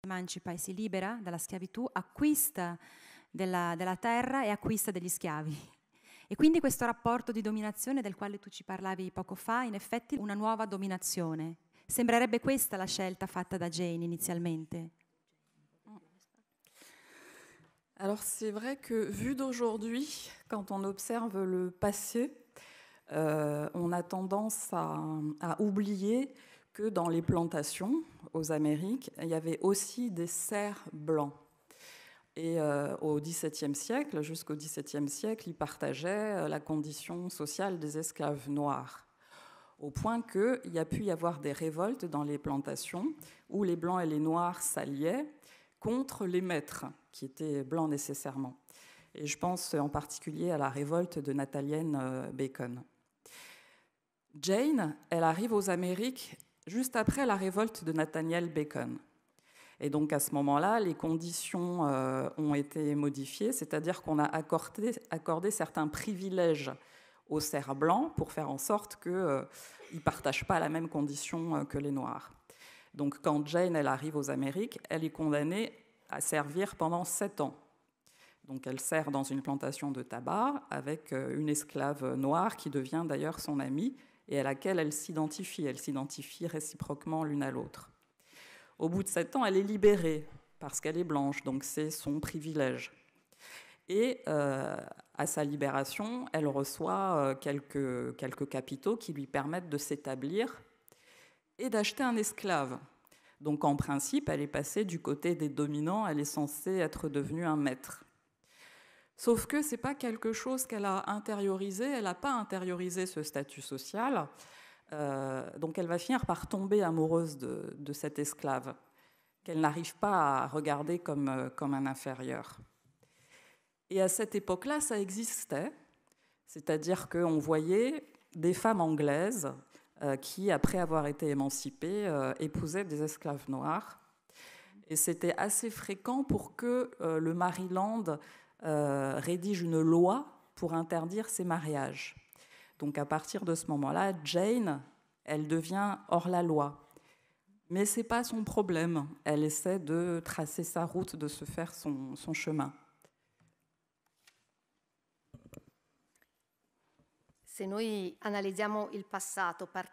emancipa e si libera dalla schiavitù, acquista della, della terra e acquista degli schiavi. E quindi questo rapporto di dominazione del quale tu ci parlavi poco fa, in effetti una nuova dominazione. Sembrerebbe questa la scelta fatta da Jane inizialmente. Alors c'est vrai que vu d'aujourd'hui, quand on observe le passé, euh, on a tendance à, à oublier que dans les plantations aux Amériques, il y avait aussi des cerfs blancs. Et euh, au XVIIe siècle, jusqu'au XVIIe siècle, ils partageaient euh, la condition sociale des esclaves noirs au point qu'il y a pu y avoir des révoltes dans les plantations où les blancs et les noirs s'alliaient contre les maîtres, qui étaient blancs nécessairement. Et je pense en particulier à la révolte de Nathalienne euh, Bacon. Jane, elle arrive aux Amériques juste après la révolte de Nathaniel Bacon. Et donc à ce moment-là, les conditions euh, ont été modifiées, c'est-à-dire qu'on a accordé, accordé, certains privilèges aux serfs blancs pour faire en sorte qu'ils euh, ne partagent pas la même condition euh, que les Noirs. Donc quand Jane elle arrive aux Amériques, elle est condamnée à servir pendant sept ans. Donc elle sert dans une plantation de tabac avec une esclave noire qui devient d'ailleurs son amie et à laquelle elle s'identifie, elle s'identifie réciproquement l'une à l'autre. Au bout de sept ans, elle est libérée parce qu'elle est blanche, donc c'est son privilège. Et euh, à sa libération, elle reçoit euh, quelques, quelques capitaux qui lui permettent de s'établir et d'acheter un esclave. Donc en principe, elle est passée du côté des dominants, elle est censée être devenue un maître. Sauf que c'est pas quelque chose qu'elle a intériorisé, elle n'a pas intériorisé ce statut social. Euh, donc elle va finir par tomber amoureuse de, cet esclave, qu'elle n'arrive pas à regarder comme, euh, comme un inférieur. Et à cette époque-là, ça existait, c'est-à-dire qu'on voyait des femmes anglaises euh, qui, après avoir été émancipées, épousaient des esclaves noirs. Et c'était assez fréquent pour que le Maryland euh, rédige une loi pour interdire ces mariages. Donc à partir de ce moment-là, Jane, elle devient hors la loi. Mais c'est pas son problème. Elle essaie de tracer sa route, de se faire son, chemin. il